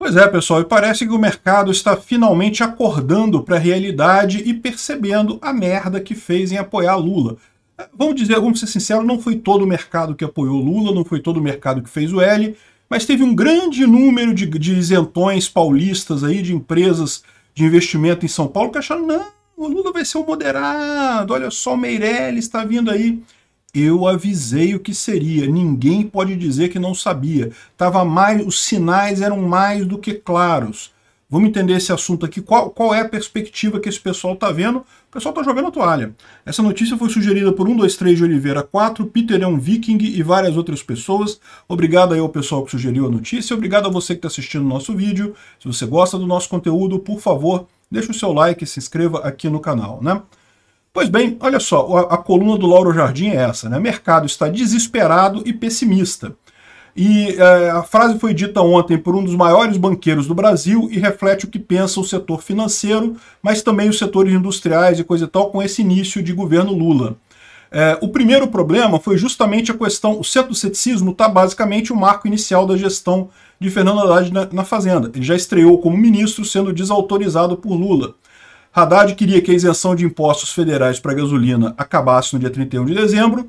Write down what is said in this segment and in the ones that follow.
Pois é, pessoal, e parece que o mercado está finalmente acordando para a realidade e percebendo a merda que fez em apoiar Lula. É, vamos dizer, vamos ser sinceros, não foi todo o mercado que apoiou Lula, não foi todo o mercado que fez o L, mas teve um grande número de, de isentões paulistas aí, de empresas de investimento em São Paulo que acharam, não, o Lula vai ser o moderado, olha só, o Meirelles está vindo aí. Eu avisei o que seria, ninguém pode dizer que não sabia. Tava mais, os sinais eram mais do que claros. Vamos entender esse assunto aqui, qual, qual é a perspectiva que esse pessoal está vendo. O pessoal está jogando a toalha. Essa notícia foi sugerida por 123 de Oliveira 4, Peter é um viking e várias outras pessoas. Obrigado aí ao pessoal que sugeriu a notícia, obrigado a você que está assistindo o nosso vídeo. Se você gosta do nosso conteúdo, por favor, deixe o seu like e se inscreva aqui no canal, né? Pois bem, olha só, a, a coluna do Lauro Jardim é essa, né? Mercado está desesperado e pessimista. E é, a frase foi dita ontem por um dos maiores banqueiros do Brasil e reflete o que pensa o setor financeiro, mas também os setores industriais e coisa e tal com esse início de governo Lula. É, o primeiro problema foi justamente a questão, o centro ceticismo está basicamente o marco inicial da gestão de Fernando Haddad na, na Fazenda. Ele já estreou como ministro, sendo desautorizado por Lula. Haddad queria que a isenção de impostos federais para gasolina acabasse no dia 31 de dezembro,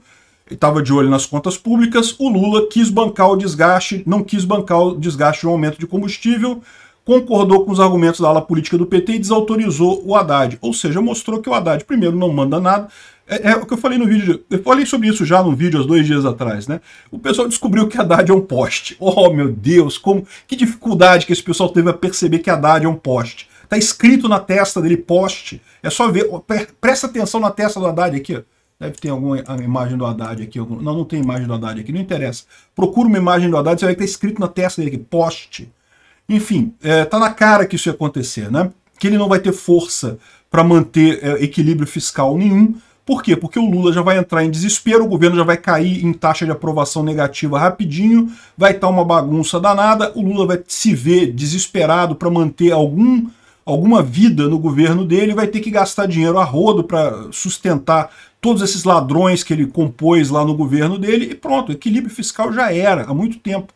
estava de olho nas contas públicas, o Lula quis bancar o desgaste, não quis bancar o desgaste do aumento de combustível, concordou com os argumentos da ala política do PT e desautorizou o Haddad. Ou seja, mostrou que o Haddad, primeiro, não manda nada. É, é o que eu falei no vídeo, eu falei sobre isso já no vídeo há dois dias atrás, né? O pessoal descobriu que Haddad é um poste. Oh, meu Deus, como que dificuldade que esse pessoal teve a perceber que Haddad é um poste. Tá escrito na testa dele, poste. É só ver. Presta atenção na testa do Haddad aqui. Deve ter alguma imagem do Haddad aqui. Não, não tem imagem do Haddad aqui. Não interessa. Procura uma imagem do Haddad, você vai ver que tá escrito na testa dele aqui, poste. Enfim, é, tá na cara que isso ia acontecer, né? Que ele não vai ter força para manter é, equilíbrio fiscal nenhum. Por quê? Porque o Lula já vai entrar em desespero, o governo já vai cair em taxa de aprovação negativa rapidinho, vai estar tá uma bagunça danada, o Lula vai se ver desesperado para manter algum alguma vida no governo dele, vai ter que gastar dinheiro a rodo para sustentar todos esses ladrões que ele compôs lá no governo dele e pronto, equilíbrio fiscal já era há muito tempo.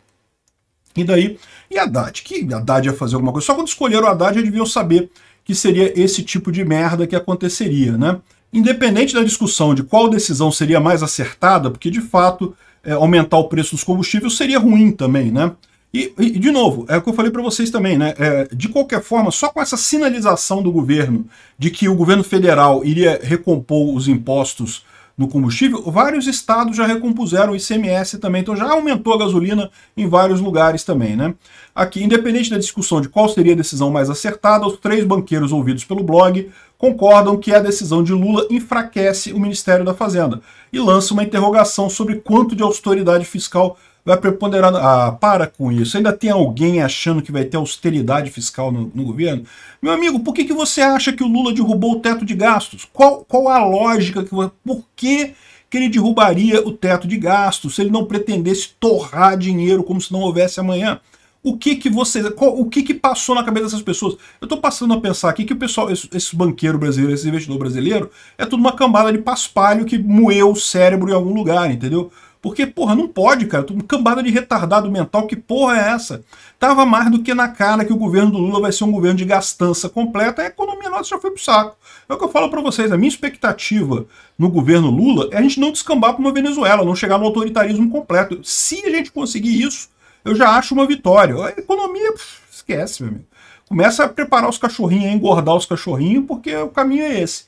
E daí, e Haddad? Que Haddad ia fazer alguma coisa? Só quando escolheram o Haddad, já deviam saber que seria esse tipo de merda que aconteceria, né? Independente da discussão de qual decisão seria mais acertada, porque de fato é, aumentar o preço dos combustíveis seria ruim também, né? E, e, de novo, é o que eu falei para vocês também, né? É, de qualquer forma, só com essa sinalização do governo de que o governo federal iria recompor os impostos no combustível, vários estados já recompuseram o ICMS também, então já aumentou a gasolina em vários lugares também, né? Aqui, independente da discussão de qual seria a decisão mais acertada, os três banqueiros ouvidos pelo blog concordam que a decisão de Lula enfraquece o Ministério da Fazenda e lança uma interrogação sobre quanto de autoridade fiscal vai preponderar. Ah, para com isso. Ainda tem alguém achando que vai ter austeridade fiscal no, no governo? Meu amigo, por que, que você acha que o Lula derrubou o teto de gastos? Qual, qual a lógica? que Por que, que ele derrubaria o teto de gastos se ele não pretendesse torrar dinheiro como se não houvesse amanhã? o que que vocês, o que que passou na cabeça dessas pessoas? Eu estou passando a pensar aqui que o pessoal, esse, esse, banqueiro brasileiro, esse investidor brasileiro, é tudo uma cambada de paspalho que moeu o cérebro em algum lugar, entendeu? Porque, porra, não pode, cara. Tô um cambada de retardado mental. Que porra é essa? Tava mais do que na cara que o governo do Lula vai ser um governo de gastança completa. A economia nossa já foi pro saco. É o que eu falo para vocês. A minha expectativa no governo Lula é a gente não descambar para uma Venezuela, não chegar no autoritarismo completo. Se a gente conseguir isso, eu já acho uma vitória. A economia, pff, esquece, meu amigo. Começa a preparar os cachorrinhos, a engordar os cachorrinhos, porque o caminho é esse.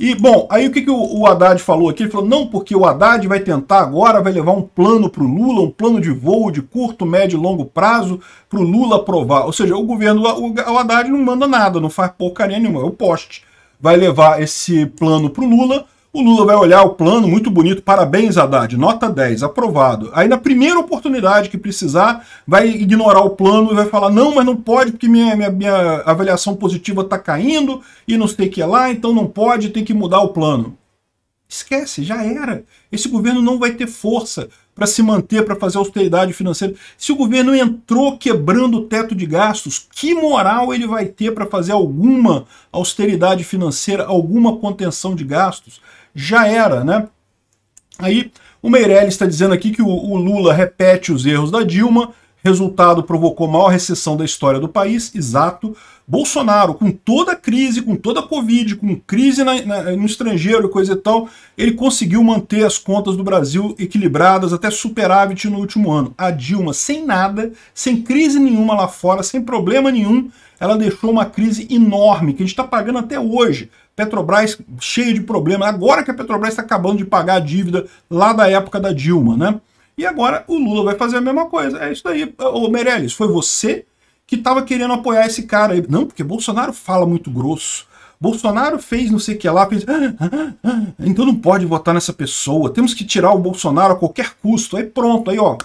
E, bom, aí o que, que o, o Haddad falou aqui? Ele falou, não, porque o Haddad vai tentar agora, vai levar um plano para o Lula, um plano de voo de curto, médio e longo prazo para o Lula aprovar. Ou seja, o governo, o, o Haddad não manda nada, não faz porcaria nenhuma, é o poste. Vai levar esse plano para o Lula o Lula vai olhar o plano, muito bonito, parabéns, Haddad, nota 10, aprovado. Aí na primeira oportunidade que precisar, vai ignorar o plano e vai falar, não, mas não pode porque minha, minha, minha avaliação positiva está caindo e não sei o que é lá, então não pode, tem que mudar o plano. Esquece, já era. Esse governo não vai ter força para se manter, para fazer austeridade financeira. Se o governo entrou quebrando o teto de gastos, que moral ele vai ter para fazer alguma austeridade financeira, alguma contenção de gastos? Já era, né? Aí o Meirelles está dizendo aqui que o, o Lula repete os erros da Dilma, Resultado provocou maior recessão da história do país, exato. Bolsonaro, com toda a crise, com toda a Covid, com crise na, na, no estrangeiro e coisa e tal, ele conseguiu manter as contas do Brasil equilibradas, até superávit no último ano. A Dilma, sem nada, sem crise nenhuma lá fora, sem problema nenhum, ela deixou uma crise enorme, que a gente está pagando até hoje. Petrobras cheia de problemas, agora que a Petrobras está acabando de pagar a dívida lá da época da Dilma, né? E agora o Lula vai fazer a mesma coisa. É isso aí. Ô Meirelles, foi você que estava querendo apoiar esse cara aí. Não, porque Bolsonaro fala muito grosso. Bolsonaro fez não sei o que lá, fez, ah, ah, ah, então não pode votar nessa pessoa, temos que tirar o Bolsonaro a qualquer custo. Aí pronto, aí ó,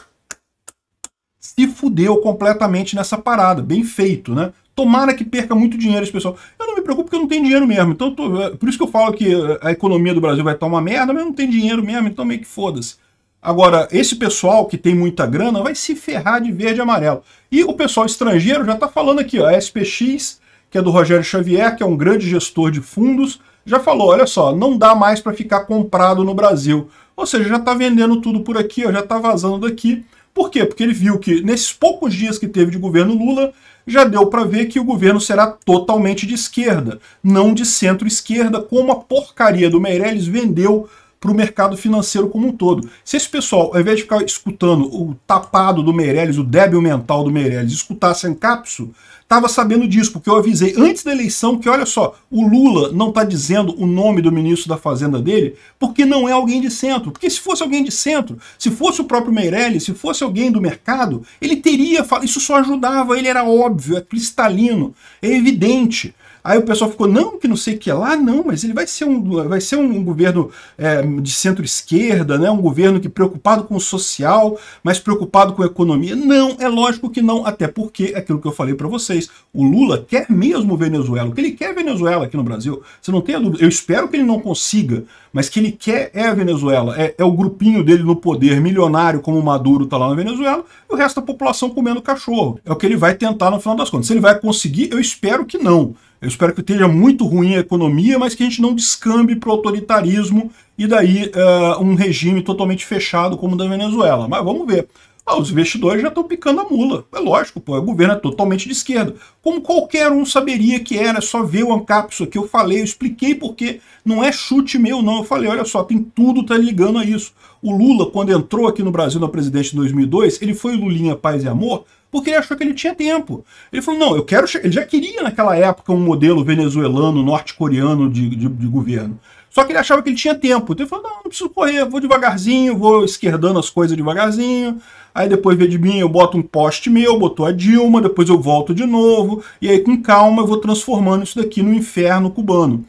se fudeu completamente nessa parada, bem feito, né? Tomara que perca muito dinheiro esse pessoal. Eu não me preocupo porque eu não tenho dinheiro mesmo, então tô, é, por isso que eu falo que é, a economia do Brasil vai estar uma merda, mas eu não tenho dinheiro mesmo, então meio que foda-se. Agora, esse pessoal que tem muita grana vai se ferrar de verde e amarelo. E o pessoal estrangeiro já está falando aqui, ó, a SPX, que é do Rogério Xavier, que é um grande gestor de fundos, já falou, olha só, não dá mais para ficar comprado no Brasil. Ou seja, já está vendendo tudo por aqui, ó, já está vazando daqui. Por quê? Porque ele viu que nesses poucos dias que teve de governo Lula, já deu para ver que o governo será totalmente de esquerda, não de centro-esquerda, como a porcaria do Meirelles vendeu para o mercado financeiro como um todo. Se esse pessoal, ao invés de ficar escutando o tapado do Meirelles, o débil mental do Meirelles, escutasse encapsu, estava sabendo disso, porque eu avisei antes da eleição que, olha só, o Lula não está dizendo o nome do ministro da Fazenda dele porque não é alguém de centro. Porque se fosse alguém de centro, se fosse o próprio Meirelles, se fosse alguém do mercado, ele teria, isso só ajudava, ele era óbvio, é cristalino, é evidente. Aí o pessoal ficou, não, que não sei o que lá, não, mas ele vai ser um, vai ser um governo é, de centro-esquerda, né? um governo que preocupado com o social, mas preocupado com a economia. Não, é lógico que não, até porque é aquilo que eu falei para vocês, o Lula quer mesmo Venezuela, o que ele quer é Venezuela aqui no Brasil, você não tem a dúvida. Eu espero que ele não consiga, mas que ele quer é a Venezuela, é, é o grupinho dele no poder, milionário como o Maduro tá lá na Venezuela, e o resto da população comendo cachorro. É o que ele vai tentar no final das contas. Se ele vai conseguir, eu espero que não. Eu espero que esteja muito ruim a economia, mas que a gente não descambe para o autoritarismo e daí uh, um regime totalmente fechado como o da Venezuela. Mas vamos ver. Ah, os investidores já estão picando a mula. É lógico, pô, o governo é totalmente de esquerda. Como qualquer um saberia que era, é só ver o ANCAP, isso aqui eu falei, eu expliquei porque não é chute meu não. Eu falei, olha só, tem tudo tá ligando a isso. O Lula, quando entrou aqui no Brasil na presidência em 2002, ele foi Lulinha Paz e Amor, porque ele achou que ele tinha tempo. Ele falou: não, eu quero. Ele já queria naquela época um modelo venezuelano, norte-coreano de, de, de, governo. Só que ele achava que ele tinha tempo. Então ele falou: não, não preciso correr, vou devagarzinho, vou esquerdando as coisas devagarzinho. Aí depois vê de mim, eu boto um poste meu, botou a Dilma, depois eu volto de novo. E aí com calma eu vou transformando isso daqui no inferno cubano.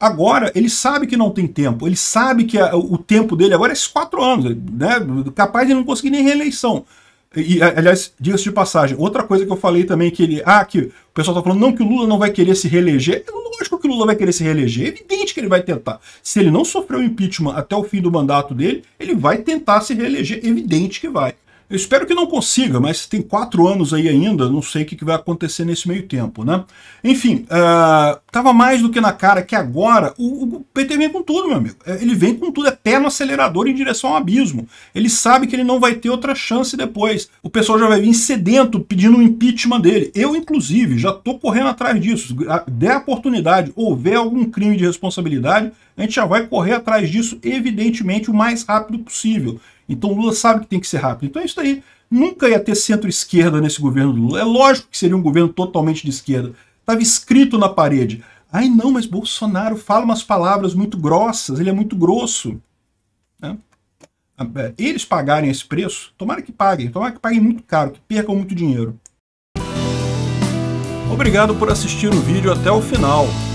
Agora, ele sabe que não tem tempo, ele sabe que a, o tempo dele agora é esses quatro anos, né? capaz de não conseguir nem reeleição. E, aliás, diga-se de passagem, outra coisa que eu falei também que ele. Ah, que o pessoal tá falando não que o Lula não vai querer se reeleger. É lógico que o Lula vai querer se reeleger. É evidente que ele vai tentar. Se ele não sofreu impeachment até o fim do mandato dele, ele vai tentar se reeleger. É evidente que vai. Eu espero que não consiga, mas tem quatro anos aí ainda, não sei o que vai acontecer nesse meio tempo, né? Enfim, estava é, mais do que na cara que agora o, o, PT vem com tudo, meu amigo. É, ele vem com tudo, é pé no acelerador em direção ao abismo. Ele sabe que ele não vai ter outra chance depois. O pessoal já vai vir sedento pedindo o impeachment dele. Eu, inclusive, já tô correndo atrás disso. Der a oportunidade, houver algum crime de responsabilidade, a gente já vai correr atrás disso, evidentemente, o mais rápido possível. Então Lula sabe que tem que ser rápido. Então é isso aí. Nunca ia ter centro-esquerda nesse governo do Lula. É lógico que seria um governo totalmente de esquerda. Estava escrito na parede. Ai não, mas Bolsonaro fala umas palavras muito grossas, ele é muito grosso. Né? Ah, é, eles pagarem esse preço, tomara que paguem, tomara que paguem muito caro, que percam muito dinheiro. Obrigado por assistir o vídeo até o final.